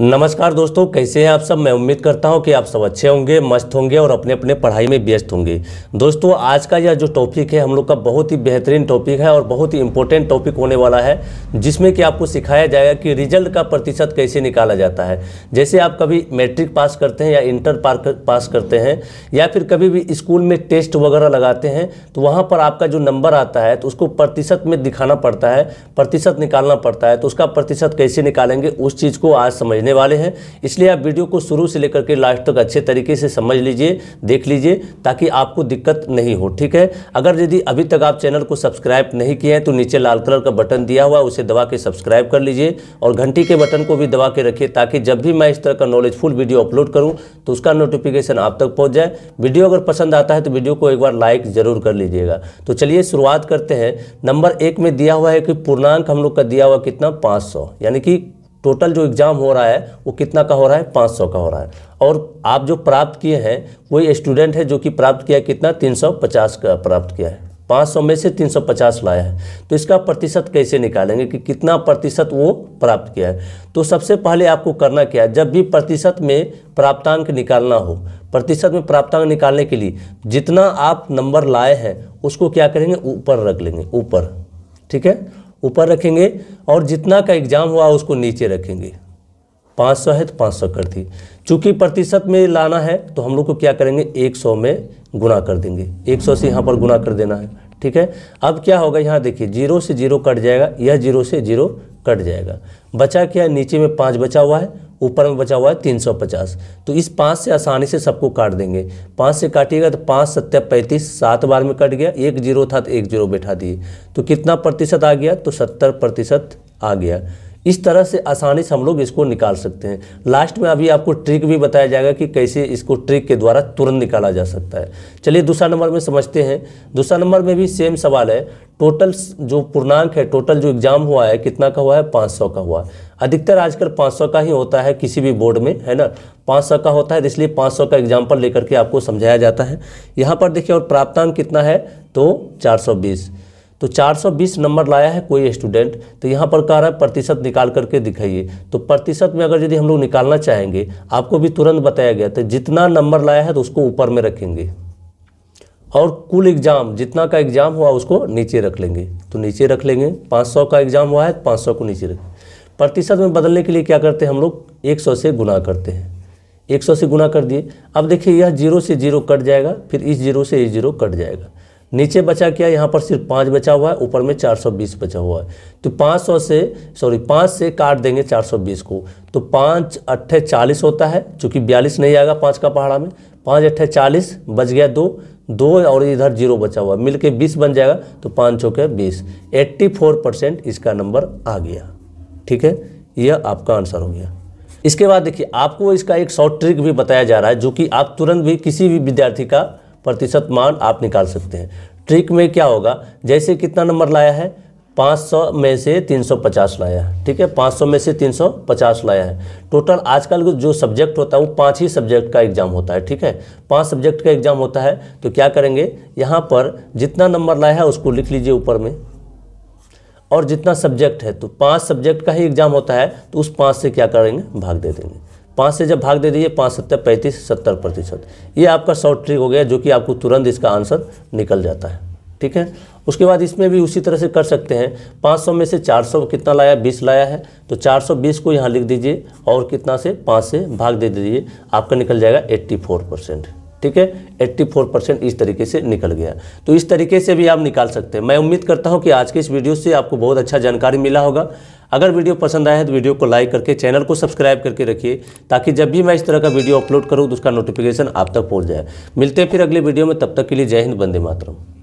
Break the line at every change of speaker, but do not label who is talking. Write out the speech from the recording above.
नमस्कार दोस्तों कैसे हैं आप सब मैं उम्मीद करता हूं कि आप सब अच्छे होंगे मस्त होंगे और अपने अपने पढ़ाई में व्यस्त होंगे दोस्तों आज का यह जो टॉपिक है हम लोग का बहुत ही बेहतरीन टॉपिक है और बहुत ही इंपॉर्टेंट टॉपिक होने वाला है जिसमें कि आपको सिखाया जाएगा कि रिजल्ट का प्रतिशत कैसे निकाला जाता है जैसे आप कभी मैट्रिक पास करते हैं या इंटर पास करते हैं या फिर कभी भी स्कूल में टेस्ट वगैरह लगाते हैं तो वहाँ पर आपका जो नंबर आता है तो उसको प्रतिशत में दिखाना पड़ता है प्रतिशत निकालना पड़ता है तो उसका प्रतिशत कैसे निकालेंगे उस चीज़ को आज समझ रहने वाले हैं इसलिए आप वीडियो को शुरू से लेकर के लास्ट तक अच्छे तरीके से समझ लीजिए देख लीजिए ताकि आपको दिक्कत नहीं हो ठीक है अगर यदि अभी तक आप चैनल को सब्सक्राइब नहीं किए हैं तो नीचे लाल कलर का बटन दिया हुआ उसे दबा के सब्सक्राइब कर लीजिए और घंटी के बटन को भी दबा के रखिए ताकि जब भी मैं इस तरह का नॉलेजफुल वीडियो अपलोड करूँ तो उसका नोटिफिकेशन आप तक पहुँच जाए वीडियो अगर पसंद आता है तो वीडियो को एक बार लाइक जरूर कर लीजिएगा तो चलिए शुरुआत करते हैं नंबर एक में दिया हुआ है कि पूर्णांक हम लोग का दिया हुआ कितना 500 यानी कि टोटल जो एग्ज़ाम हो रहा है वो कितना का हो रहा है 500 का हो रहा है और आप जो प्राप्त किए हैं वही स्टूडेंट है जो कि प्राप्त किया कितना 350 का प्राप्त किया है 500 में से 350 लाया है तो इसका प्रतिशत कैसे निकालेंगे कि कितना प्रतिशत वो प्राप्त किया है तो सबसे पहले आपको करना क्या है जब भी प्रतिशत में प्राप्तांक निकालना हो प्रतिशत में प्राप्तांक निकालने के लिए जितना आप नंबर लाए हैं उसको क्या करेंगे ऊपर रख लेंगे ऊपर ठीक है ऊपर रखेंगे और जितना का एग्ज़ाम हुआ उसको नीचे रखेंगे पाँच सौ है तो पाँच सौ कर दी चूँकि प्रतिशत में लाना है तो हम लोग को क्या करेंगे एक सौ में गुना कर देंगे एक सौ से यहाँ पर गुना कर देना है ठीक है अब क्या होगा यहाँ देखिए जीरो से जीरो कट जाएगा यह जीरो से जीरो कट जाएगा बचा क्या नीचे में पाँच बचा हुआ है ऊपर में बचा हुआ है 350 तो इस पाँच से आसानी से सबको काट देंगे पाँच से काटिएगा तो पाँच सत्तर पैंतीस सात बार में कट गया एक जीरो था तो एक जीरो बैठा दिए तो कितना प्रतिशत आ गया तो सत्तर प्रतिशत आ गया इस तरह से आसानी से हम लोग इसको निकाल सकते हैं लास्ट में अभी आपको ट्रिक भी बताया जाएगा कि कैसे इसको ट्रिक के द्वारा तुरंत निकाला जा सकता है चलिए दूसरा नंबर में समझते हैं दूसरा नंबर में भी सेम सवाल है टोटल जो पूर्णांक है टोटल जो एग्जाम हुआ है कितना का हुआ है 500 का हुआ अधिकतर आजकल 500 का ही होता है किसी भी बोर्ड में है ना 500 का होता है इसलिए 500 का एग्जाम्पल लेकर के आपको समझाया जाता है यहाँ पर देखिए और प्राप्तांक कितना है तो बीस तो 420 नंबर लाया है कोई स्टूडेंट तो यहाँ पर कह रहा है प्रतिशत निकाल करके दिखाइए तो प्रतिशत में अगर यदि हम लोग निकालना चाहेंगे आपको भी तुरंत बताया गया तो जितना नंबर लाया है तो उसको ऊपर में रखेंगे और कुल एग्ज़ाम जितना का एग्ज़ाम हुआ उसको नीचे रख लेंगे तो नीचे रख लेंगे 500 का एग्ज़ाम हुआ है तो पाँच को नीचे रख प्रतिशत में बदलने के लिए क्या करते हैं हम लोग एक से गुना करते हैं एक से गुना कर दिए अब देखिए यह जीरो से जीरो कट जाएगा फिर इस जीरो से इस जीरो कट जाएगा नीचे बचा क्या यहाँ पर सिर्फ पाँच बचा हुआ है ऊपर में 420 बचा हुआ है तो 500 से सॉरी पाँच से काट देंगे 420 को तो पाँच अट्ठे चालीस होता है चूँकि बयालीस नहीं आएगा पाँच का पहाड़ा में पाँच अट्ठे चालीस बच गया दो दो और इधर जीरो बचा हुआ मिल के बीस बन जाएगा तो पाँच चौके बीस एट्टी फोर परसेंट इसका नंबर आ गया ठीक है यह आपका आंसर हो गया इसके बाद देखिए आपको इसका एक शॉर्ट ट्रिक भी बताया जा रहा है जो कि आप तुरंत भी किसी भी विद्यार्थी का प्रतिशत मान आप निकाल सकते हैं ट्रिक में क्या होगा जैसे कितना नंबर लाया है 500 में से 350 लाया है ठीक है 500 में से 350 लाया है टोटल आजकल जो सब्जेक्ट होता है वो पांच ही सब्जेक्ट का एग्जाम होता है ठीक है पांच सब्जेक्ट का एग्जाम होता है तो क्या करेंगे यहाँ पर जितना नंबर लाया है उसको लिख लीजिए ऊपर में और जितना सब्जेक्ट है तो पांच सब्जेक्ट का ही एग्जाम होता है तो उस पाँच से क्या करेंगे भाग दे देंगे पाँच से जब भाग दे दीजिए पाँच सत्तर पैंतीस सत्तर प्रतिशत ये आपका शॉर्ट ट्रिक हो गया जो कि आपको तुरंत इसका आंसर निकल जाता है ठीक है उसके बाद इसमें भी उसी तरह से कर सकते हैं 500 में से 400 कितना लाया 20 लाया है तो 420 को यहाँ लिख दीजिए और कितना से 5 से भाग दे दीजिए आपका निकल जाएगा 84 परसेंट ठीक है 84 परसेंट इस तरीके से निकल गया तो इस तरीके से भी आप निकाल सकते हैं मैं उम्मीद करता हूं कि आज के इस वीडियो से आपको बहुत अच्छा जानकारी मिला होगा अगर वीडियो पसंद आया है तो वीडियो को लाइक करके चैनल को सब्सक्राइब करके रखिए ताकि जब भी मैं इस तरह का वीडियो अपलोड करूँ तो उसका नोटिफिकेशन आप तक पहुँच जाए मिलते हैं फिर अगले वीडियो में तब तक के लिए जय हिंद बंदे मातरम